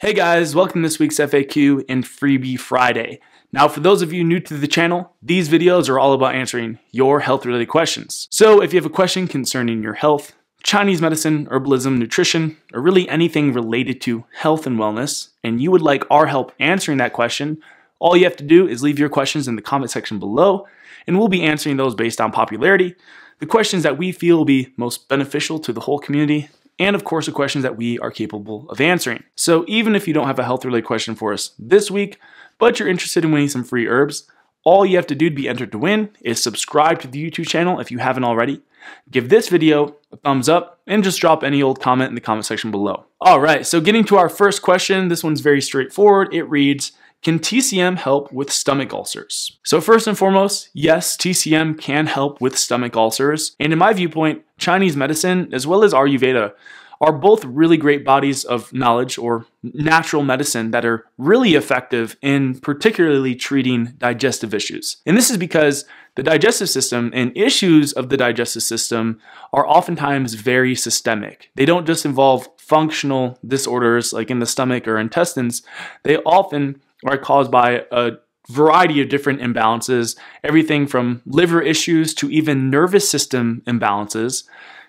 Hey guys, welcome to this week's FAQ and Freebie Friday. Now for those of you new to the channel, these videos are all about answering your health related questions. So if you have a question concerning your health, Chinese medicine, herbalism, nutrition, or really anything related to health and wellness, and you would like our help answering that question, all you have to do is leave your questions in the comment section below, and we'll be answering those based on popularity, the questions that we feel will be most beneficial to the whole community, and of course the questions that we are capable of answering. So even if you don't have a health-related question for us this week, but you're interested in winning some free herbs, all you have to do to be entered to win is subscribe to the YouTube channel if you haven't already, give this video a thumbs up, and just drop any old comment in the comment section below. All right, so getting to our first question, this one's very straightforward. It reads, can TCM help with stomach ulcers? So, first and foremost, yes, TCM can help with stomach ulcers. And in my viewpoint, Chinese medicine, as well as Ayurveda, are both really great bodies of knowledge or natural medicine that are really effective in particularly treating digestive issues. And this is because the digestive system and issues of the digestive system are oftentimes very systemic. They don't just involve functional disorders like in the stomach or intestines, they often are caused by a variety of different imbalances, everything from liver issues to even nervous system imbalances,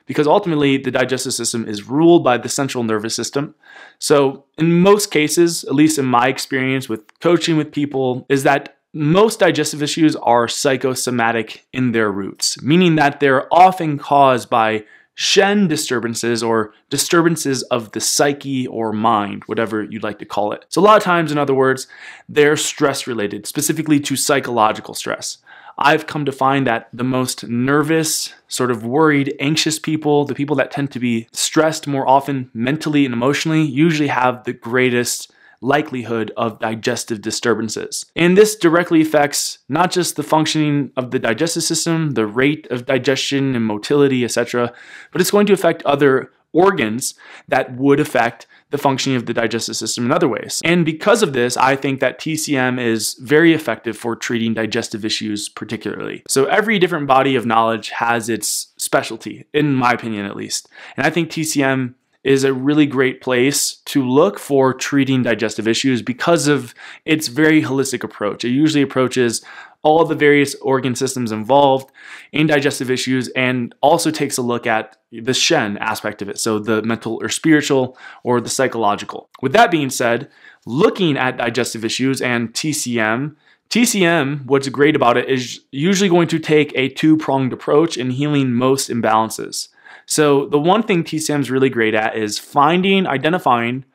because ultimately the digestive system is ruled by the central nervous system. So, in most cases, at least in my experience with coaching with people, is that most digestive issues are psychosomatic in their roots, meaning that they're often caused by Shen disturbances or disturbances of the psyche or mind, whatever you'd like to call it. So, a lot of times, in other words, they're stress related, specifically to psychological stress. I've come to find that the most nervous, sort of worried, anxious people, the people that tend to be stressed more often mentally and emotionally, usually have the greatest likelihood of digestive disturbances. And this directly affects not just the functioning of the digestive system, the rate of digestion and motility, etc., but it's going to affect other organs that would affect the functioning of the digestive system in other ways. And because of this, I think that TCM is very effective for treating digestive issues particularly. So every different body of knowledge has its specialty, in my opinion at least. And I think TCM is a really great place to look for treating digestive issues because of its very holistic approach. It usually approaches all the various organ systems involved in digestive issues and also takes a look at the Shen aspect of it, so the mental or spiritual or the psychological. With that being said, looking at digestive issues and TCM, TCM, what's great about it is usually going to take a two pronged approach in healing most imbalances. So the one thing TCM is really great at is finding, identifying,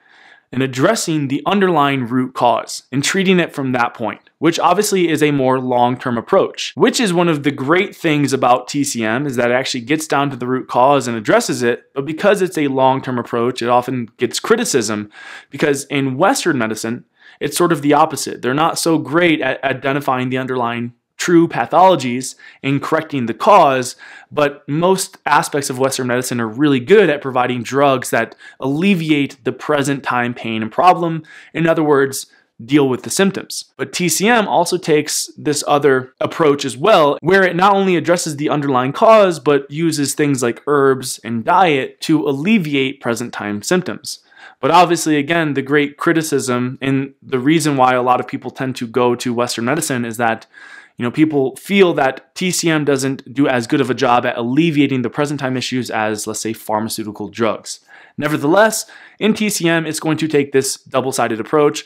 and addressing the underlying root cause and treating it from that point, which obviously is a more long-term approach, which is one of the great things about TCM is that it actually gets down to the root cause and addresses it. But because it's a long-term approach, it often gets criticism because in Western medicine, it's sort of the opposite. They're not so great at identifying the underlying true pathologies and correcting the cause, but most aspects of Western medicine are really good at providing drugs that alleviate the present time pain and problem. In other words, deal with the symptoms. But TCM also takes this other approach as well, where it not only addresses the underlying cause, but uses things like herbs and diet to alleviate present time symptoms. But obviously, again, the great criticism and the reason why a lot of people tend to go to Western medicine is that you know, people feel that TCM doesn't do as good of a job at alleviating the present time issues as, let's say, pharmaceutical drugs. Nevertheless, in TCM, it's going to take this double-sided approach,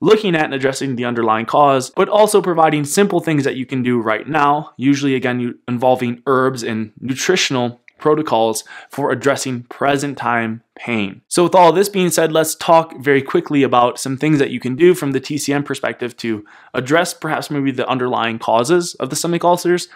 looking at and addressing the underlying cause, but also providing simple things that you can do right now, usually again involving herbs and nutritional protocols for addressing present time pain. So, with all this being said, let's talk very quickly about some things that you can do from the TCM perspective to address perhaps maybe the underlying causes of the stomach ulcers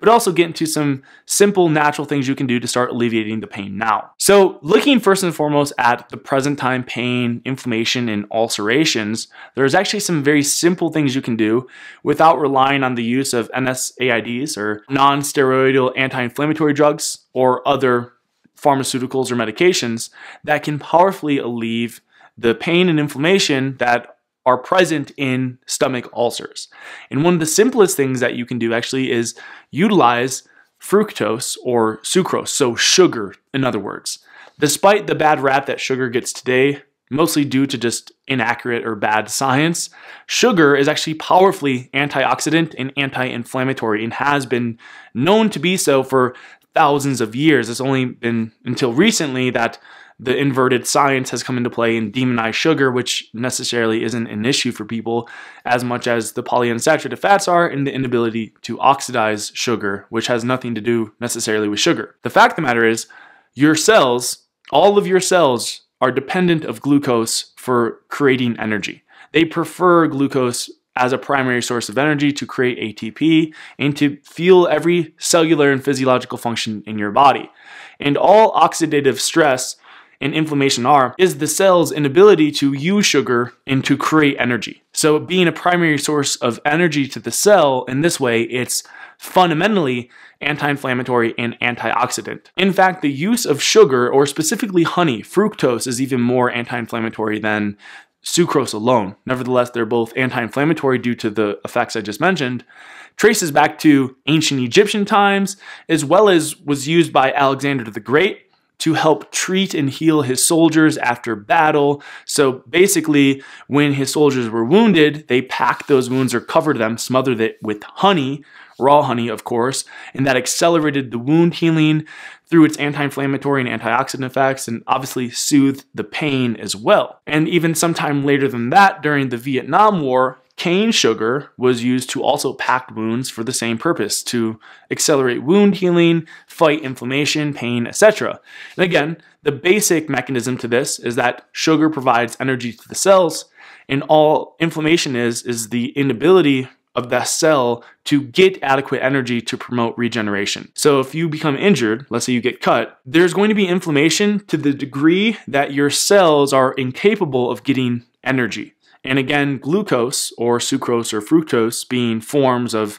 but also get into some simple natural things you can do to start alleviating the pain now. So looking first and foremost at the present time pain, inflammation, and ulcerations, there's actually some very simple things you can do without relying on the use of NSAIDs or non-steroidal anti-inflammatory drugs or other pharmaceuticals or medications that can powerfully alleviate the pain and inflammation that are present in stomach ulcers. And one of the simplest things that you can do actually is utilize fructose or sucrose, so sugar, in other words. Despite the bad rap that sugar gets today, mostly due to just inaccurate or bad science, sugar is actually powerfully antioxidant and anti inflammatory and has been known to be so for thousands of years. It's only been until recently that the inverted science has come into play and demonized sugar, which necessarily isn't an issue for people as much as the polyunsaturated fats are and the inability to oxidize sugar, which has nothing to do necessarily with sugar. The fact of the matter is, your cells, all of your cells, are dependent of glucose for creating energy. They prefer glucose as a primary source of energy to create ATP and to fuel every cellular and physiological function in your body. And all oxidative stress and inflammation are is the cell's inability to use sugar and to create energy. So, being a primary source of energy to the cell in this way, it's fundamentally anti inflammatory and antioxidant. In fact, the use of sugar, or specifically honey, fructose, is even more anti inflammatory than sucrose alone. Nevertheless, they're both anti inflammatory due to the effects I just mentioned. Traces back to ancient Egyptian times, as well as was used by Alexander the Great to help treat and heal his soldiers after battle. So basically, when his soldiers were wounded, they packed those wounds or covered them, smothered it with honey, raw honey, of course, and that accelerated the wound healing through its anti inflammatory and antioxidant effects, and obviously soothed the pain as well. And even sometime later than that, during the Vietnam War, cane sugar was used to also pack wounds for the same purpose to accelerate wound healing, fight inflammation, pain, etc. And again, the basic mechanism to this is that sugar provides energy to the cells, and all inflammation is is the inability of that cell to get adequate energy to promote regeneration. So if you become injured, let's say you get cut, there's going to be inflammation to the degree that your cells are incapable of getting energy. And again, glucose or sucrose or fructose being forms of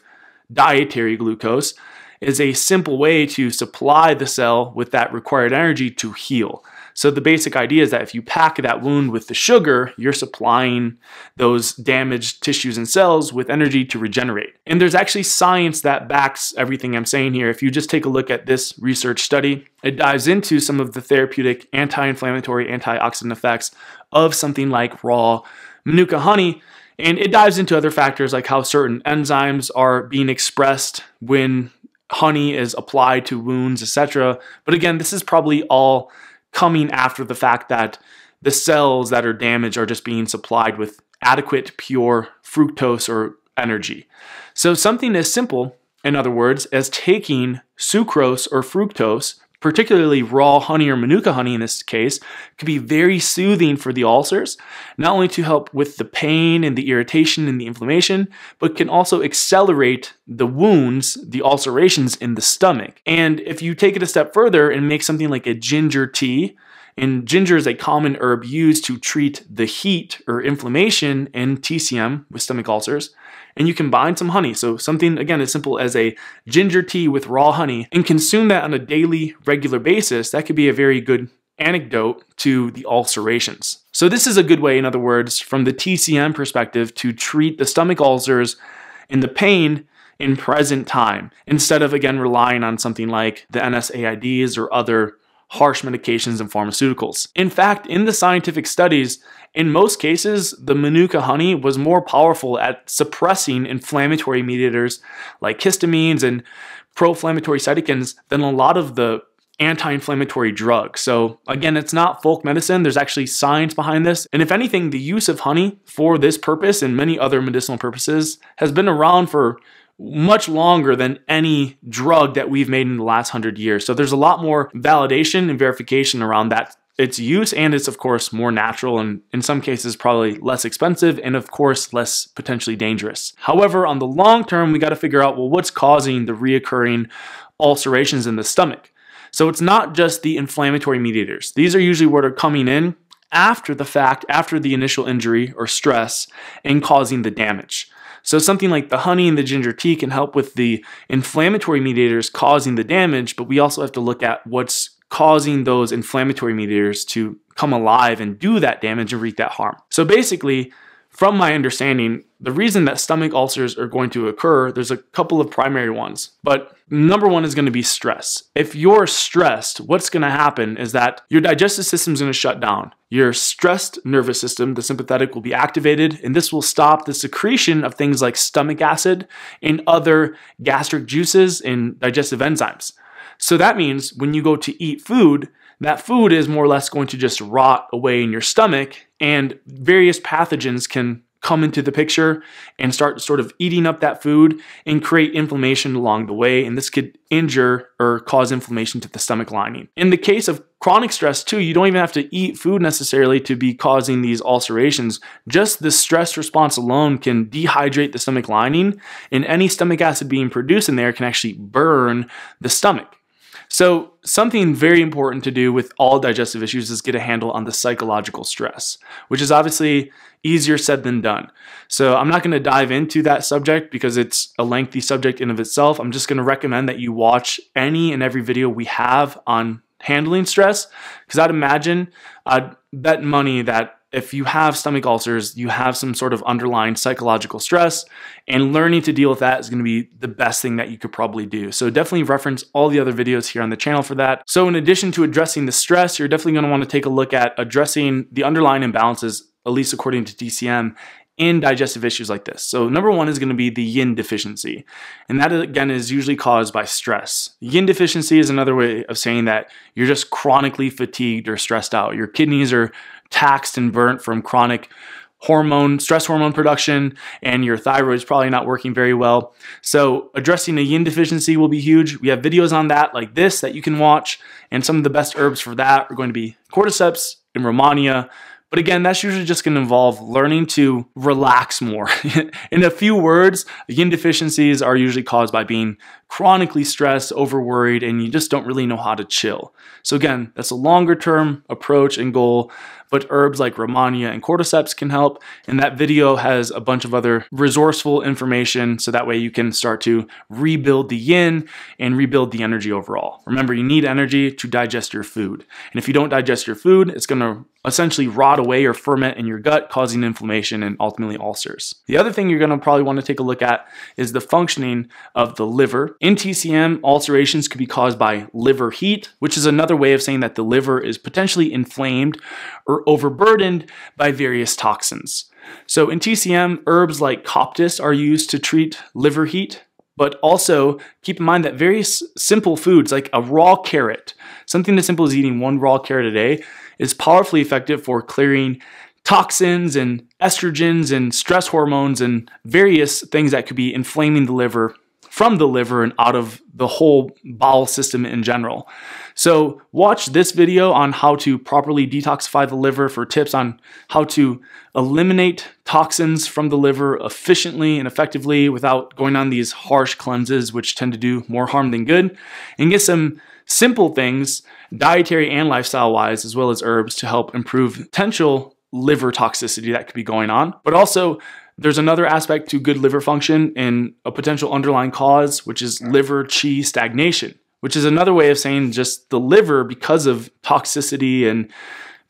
dietary glucose is a simple way to supply the cell with that required energy to heal. So the basic idea is that if you pack that wound with the sugar, you're supplying those damaged tissues and cells with energy to regenerate. And there's actually science that backs everything I'm saying here. If you just take a look at this research study, it dives into some of the therapeutic anti-inflammatory, antioxidant effects of something like raw manuka honey. And it dives into other factors like how certain enzymes are being expressed when honey is applied to wounds, etc. But again, this is probably all coming after the fact that the cells that are damaged are just being supplied with adequate pure fructose or energy. So something as simple, in other words, as taking sucrose or fructose particularly raw honey or manuka honey in this case, can be very soothing for the ulcers, not only to help with the pain and the irritation and the inflammation, but can also accelerate the wounds, the ulcerations in the stomach. And if you take it a step further and make something like a ginger tea, and ginger is a common herb used to treat the heat or inflammation in TCM with stomach ulcers and you combine some honey. So something, again, as simple as a ginger tea with raw honey and consume that on a daily, regular basis, that could be a very good antidote to the ulcerations. So this is a good way, in other words, from the TCM perspective to treat the stomach ulcers and the pain in present time instead of, again, relying on something like the NSAIDs or other harsh medications and pharmaceuticals. In fact, in the scientific studies, in most cases, the manuka honey was more powerful at suppressing inflammatory mediators like histamines and pro-inflammatory cytokines than a lot of the anti-inflammatory drugs. So again, it's not folk medicine. There's actually science behind this. And if anything, the use of honey for this purpose and many other medicinal purposes has been around for much longer than any drug that we've made in the last 100 years. So there's a lot more validation and verification around that its use and it's of course more natural and in some cases probably less expensive and of course less potentially dangerous. However, on the long term, we got to figure out well what's causing the reoccurring ulcerations in the stomach. So it's not just the inflammatory mediators. These are usually what are coming in after the fact, after the initial injury or stress and causing the damage. So something like the honey and the ginger tea can help with the inflammatory mediators causing the damage, but we also have to look at what's causing those inflammatory mediators to come alive and do that damage and wreak that harm. So basically, from my understanding, the reason that stomach ulcers are going to occur, there's a couple of primary ones, but number one is going to be stress. If you're stressed, what's going to happen is that your digestive system is going to shut down. Your stressed nervous system, the sympathetic, will be activated, and this will stop the secretion of things like stomach acid and other gastric juices and digestive enzymes. So that means when you go to eat food, that food is more or less going to just rot away in your stomach and various pathogens can come into the picture and start sort of eating up that food and create inflammation along the way. And this could injure or cause inflammation to the stomach lining. In the case of chronic stress, too, you don't even have to eat food necessarily to be causing these ulcerations. Just the stress response alone can dehydrate the stomach lining, and any stomach acid being produced in there can actually burn the stomach. So, something very important to do with all digestive issues is get a handle on the psychological stress, which is obviously easier said than done. So, I'm not going to dive into that subject because it's a lengthy subject in of itself. I'm just going to recommend that you watch any and every video we have on handling stress because I'd imagine I'd uh, bet money that if you have stomach ulcers, you have some sort of underlying psychological stress, and learning to deal with that is going to be the best thing that you could probably do. So definitely reference all the other videos here on the channel for that. So in addition to addressing the stress, you're definitely going to want to take a look at addressing the underlying imbalances, at least according to DCM, in digestive issues like this. So number one is going to be the yin deficiency. And that again is usually caused by stress. Yin deficiency is another way of saying that you're just chronically fatigued or stressed out. Your kidneys are taxed and burnt from chronic hormone, stress hormone production, and your thyroid is probably not working very well. So, addressing the yin deficiency will be huge. We have videos on that, like this, that you can watch. And some of the best herbs for that are going to be cordyceps and Romania. But again, that's usually just going to involve learning to relax more. In a few words, yin deficiencies are usually caused by being chronically stressed, overworried, and you just don't really know how to chill. So again, that's a longer term approach and goal but herbs like Romania and cordyceps can help. And that video has a bunch of other resourceful information so that way you can start to rebuild the yin and rebuild the energy overall. Remember, you need energy to digest your food. And if you don't digest your food, it's going to essentially rot away or ferment in your gut, causing inflammation and ultimately ulcers. The other thing you're going to probably want to take a look at is the functioning of the liver. In TCM, ulcerations could be caused by liver heat, which is another way of saying that the liver is potentially inflamed or overburdened by various toxins. So in TCM, herbs like coptis are used to treat liver heat, but also keep in mind that very simple foods like a raw carrot, something as simple as eating one raw carrot a day, is powerfully effective for clearing toxins and estrogens and stress hormones and various things that could be inflaming the liver from the liver and out of the whole bowel system in general. So watch this video on how to properly detoxify the liver for tips on how to eliminate toxins from the liver efficiently and effectively without going on these harsh cleanses, which tend to do more harm than good, and get some simple things, dietary and lifestyle wise, as well as herbs to help improve potential liver toxicity that could be going on. But also, there's another aspect to good liver function and a potential underlying cause, which is mm. liver qi stagnation which is another way of saying just the liver, because of toxicity and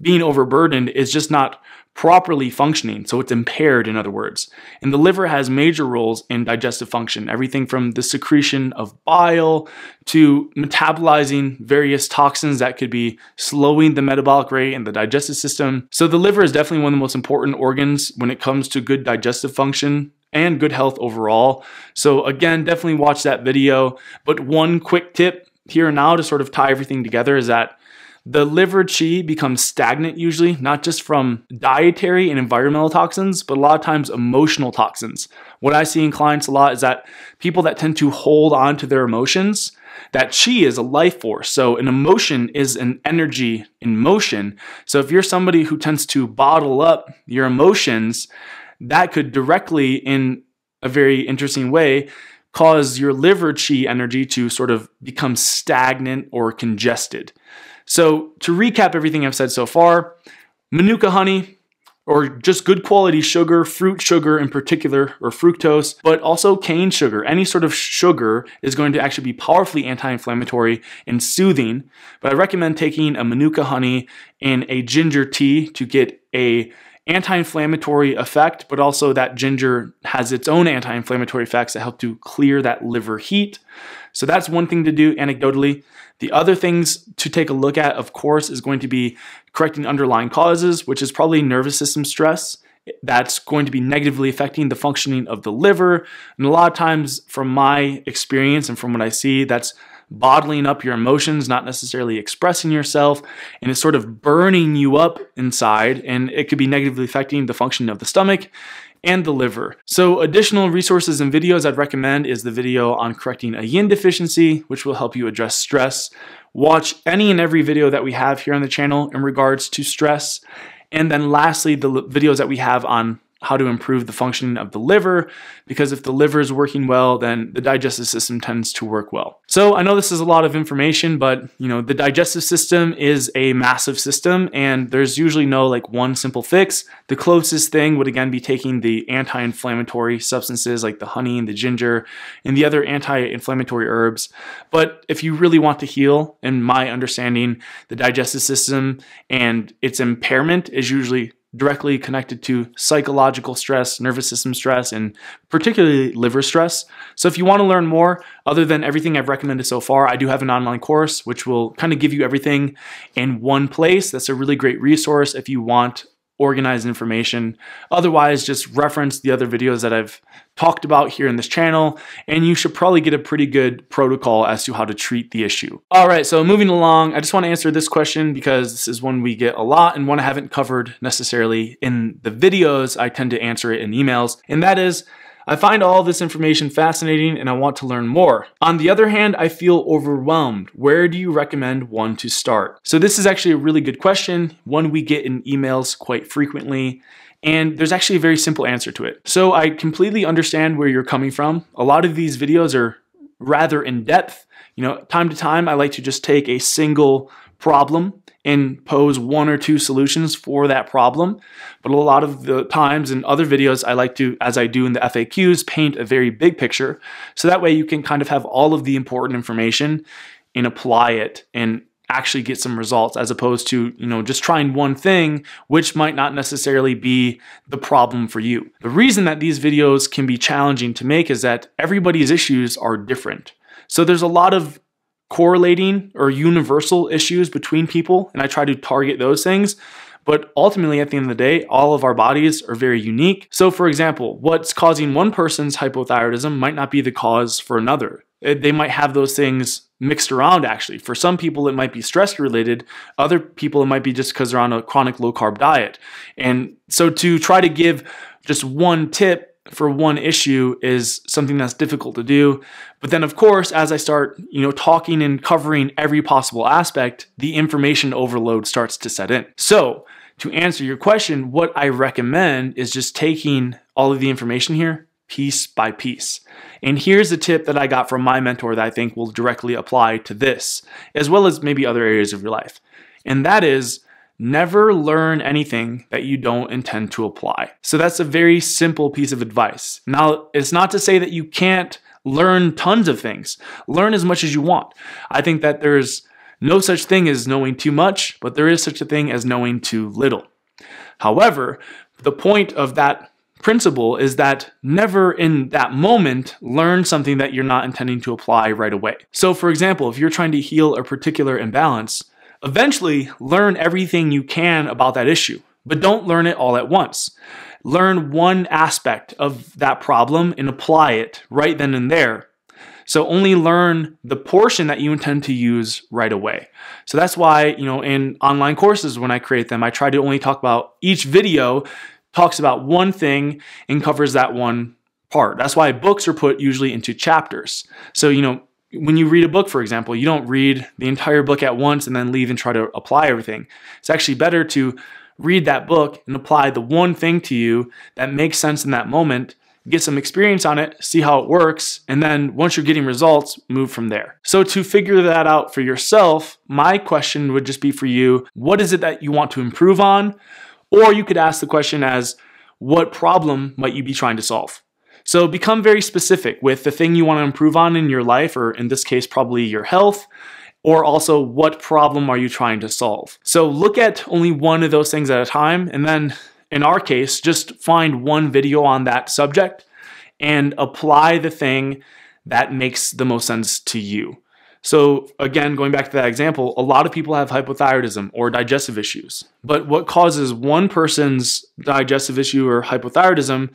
being overburdened, is just not properly functioning. So it's impaired, in other words. And the liver has major roles in digestive function, everything from the secretion of bile to metabolizing various toxins that could be slowing the metabolic rate in the digestive system. So the liver is definitely one of the most important organs when it comes to good digestive function and good health overall. So again, definitely watch that video. But one quick tip here and now to sort of tie everything together is that the liver qi becomes stagnant usually, not just from dietary and environmental toxins, but a lot of times emotional toxins. What I see in clients a lot is that people that tend to hold on to their emotions, that qi is a life force. So an emotion is an energy in motion. So if you're somebody who tends to bottle up your emotions, that could directly, in a very interesting way, cause your liver chi energy to sort of become stagnant or congested. So, to recap everything I've said so far, manuka honey, or just good quality sugar, fruit sugar in particular, or fructose, but also cane sugar. Any sort of sugar is going to actually be powerfully anti inflammatory and soothing. But I recommend taking a manuka honey and a ginger tea to get a anti-inflammatory effect, but also that ginger has its own anti-inflammatory effects that help to clear that liver heat. So that's one thing to do anecdotally. The other things to take a look at, of course, is going to be correcting underlying causes, which is probably nervous system stress that's going to be negatively affecting the functioning of the liver. And a lot of times, from my experience and from what I see, that's bottling up your emotions, not necessarily expressing yourself, and it's sort of burning you up inside, and it could be negatively affecting the function of the stomach and the liver. So additional resources and videos I'd recommend is the video on correcting a yin deficiency, which will help you address stress. Watch any and every video that we have here on the channel in regards to stress. And then lastly, the videos that we have on how to improve the functioning of the liver, because if the liver is working well, then the digestive system tends to work well. So I know this is a lot of information, but you know, the digestive system is a massive system and there's usually no like one simple fix. The closest thing would again be taking the anti-inflammatory substances like the honey and the ginger and the other anti-inflammatory herbs. But if you really want to heal, in my understanding, the digestive system and its impairment is usually directly connected to psychological stress, nervous system stress, and particularly liver stress. So, if you want to learn more, other than everything I've recommended so far, I do have an online course which will kind of give you everything in one place. That's a really great resource if you want organized information. Otherwise, just reference the other videos that I've talked about here in this channel, and you should probably get a pretty good protocol as to how to treat the issue. All right, so moving along, I just wanna answer this question because this is one we get a lot and one I haven't covered necessarily in the videos. I tend to answer it in emails, and that is, I find all this information fascinating and I want to learn more. On the other hand, I feel overwhelmed. Where do you recommend one to start? So this is actually a really good question, one we get in emails quite frequently. And there's actually a very simple answer to it. So I completely understand where you're coming from. A lot of these videos are rather in depth. You know, time to time, I like to just take a single problem and pose one or two solutions for that problem. But a lot of the times in other videos, I like to, as I do in the FAQs, paint a very big picture. So that way you can kind of have all of the important information and apply it and actually get some results as opposed to, you know, just trying one thing, which might not necessarily be the problem for you. The reason that these videos can be challenging to make is that everybody's issues are different. So there's a lot of correlating or universal issues between people, and I try to target those things. But ultimately, at the end of the day, all of our bodies are very unique. So, for example, what's causing one person's hypothyroidism might not be the cause for another. They might have those things mixed around, actually. For some people, it might be stress related. Other people, it might be just because they're on a chronic low carb diet. And so, to try to give just one tip for one issue is something that's difficult to do. But then of course, as I start, you know, talking and covering every possible aspect, the information overload starts to set in. So, to answer your question, what I recommend is just taking all of the information here piece by piece. And here's a tip that I got from my mentor that I think will directly apply to this, as well as maybe other areas of your life. And that is Never learn anything that you don't intend to apply. So that's a very simple piece of advice. Now, it's not to say that you can't learn tons of things. Learn as much as you want. I think that there's no such thing as knowing too much, but there is such a thing as knowing too little. However, the point of that principle is that never in that moment learn something that you're not intending to apply right away. So, for example, if you're trying to heal a particular imbalance, Eventually, learn everything you can about that issue, but don't learn it all at once. Learn one aspect of that problem and apply it right then and there. So only learn the portion that you intend to use right away. So that's why, you know, in online courses when I create them, I try to only talk about each video talks about one thing and covers that one part. That's why books are put usually into chapters. So, you know, when you read a book, for example, you don't read the entire book at once and then leave and try to apply everything. It's actually better to read that book and apply the one thing to you that makes sense in that moment, get some experience on it, see how it works, and then once you're getting results, move from there. So, to figure that out for yourself, my question would just be for you what is it that you want to improve on? Or you could ask the question as, what problem might you be trying to solve? So become very specific with the thing you want to improve on in your life, or in this case, probably your health, or also what problem are you trying to solve. So look at only one of those things at a time, and then in our case, just find one video on that subject and apply the thing that makes the most sense to you. So, again, going back to that example, a lot of people have hypothyroidism or digestive issues. But what causes one person's digestive issue or hypothyroidism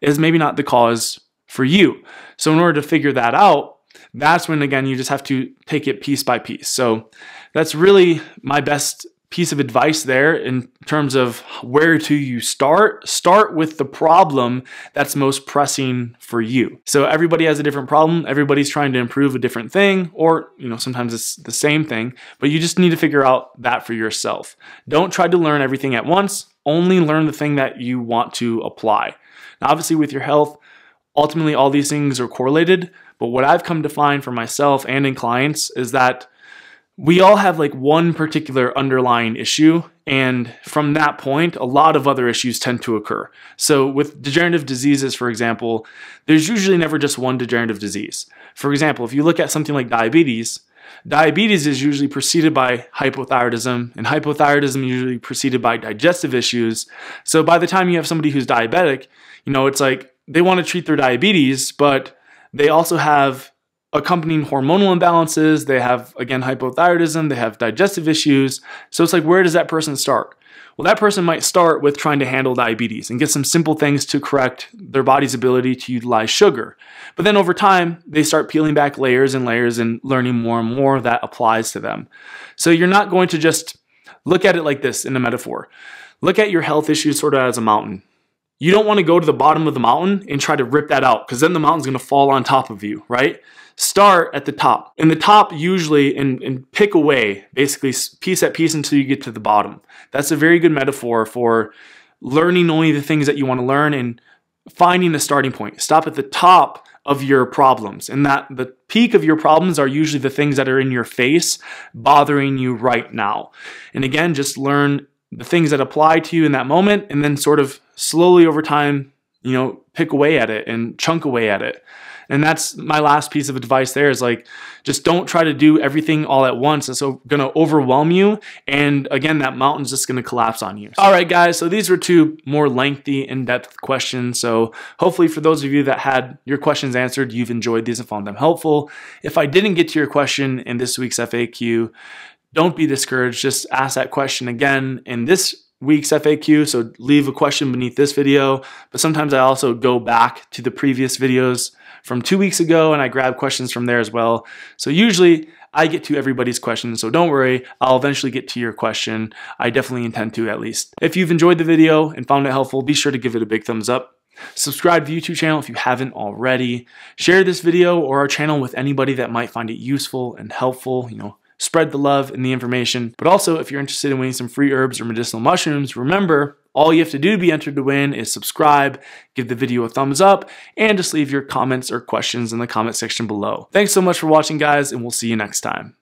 is maybe not the cause for you. So, in order to figure that out, that's when, again, you just have to take it piece by piece. So, that's really my best piece of advice there in terms of where to you start. Start with the problem that's most pressing for you. So everybody has a different problem. Everybody's trying to improve a different thing, or you know sometimes it's the same thing. But you just need to figure out that for yourself. Don't try to learn everything at once. Only learn the thing that you want to apply. Now, obviously, with your health, ultimately all these things are correlated. But what I've come to find for myself and in clients is that we all have like one particular underlying issue. And from that point, a lot of other issues tend to occur. So, with degenerative diseases, for example, there's usually never just one degenerative disease. For example, if you look at something like diabetes, diabetes is usually preceded by hypothyroidism, and hypothyroidism usually preceded by digestive issues. So, by the time you have somebody who's diabetic, you know, it's like they want to treat their diabetes, but they also have accompanying hormonal imbalances. They have, again, hypothyroidism. They have digestive issues. So it's like, where does that person start? Well, that person might start with trying to handle diabetes and get some simple things to correct their body's ability to utilize sugar. But then over time, they start peeling back layers and layers and learning more and more that applies to them. So you're not going to just look at it like this in a metaphor. Look at your health issues sort of as a mountain. You don't want to go to the bottom of the mountain and try to rip that out because then the mountain's going to fall on top of you, right? start at the top. And the top usually, and, and pick away basically piece at piece until you get to the bottom. That's a very good metaphor for learning only the things that you want to learn and finding a starting point. Stop at the top of your problems and that the peak of your problems are usually the things that are in your face bothering you right now. And again, just learn the things that apply to you in that moment and then sort of slowly over time, you know, pick away at it and chunk away at it. And that's my last piece of advice there is like, just don't try to do everything all at once. It's going to overwhelm you. And again, that mountain's just going to collapse on you. All right, guys. So these were two more lengthy, in depth questions. So hopefully, for those of you that had your questions answered, you've enjoyed these and found them helpful. If I didn't get to your question in this week's FAQ, don't be discouraged. Just ask that question again in this week's FAQ. So leave a question beneath this video. But sometimes I also go back to the previous videos from two weeks ago, and I grab questions from there as well. So usually I get to everybody's questions, so don't worry, I'll eventually get to your question. I definitely intend to at least. If you've enjoyed the video and found it helpful, be sure to give it a big thumbs up. Subscribe to the YouTube channel if you haven't already. Share this video or our channel with anybody that might find it useful and helpful, you know, spread the love and the information. But also, if you're interested in winning some free herbs or medicinal mushrooms, remember all you have to do to be entered to win is subscribe, give the video a thumbs up, and just leave your comments or questions in the comment section below. Thanks so much for watching, guys, and we'll see you next time.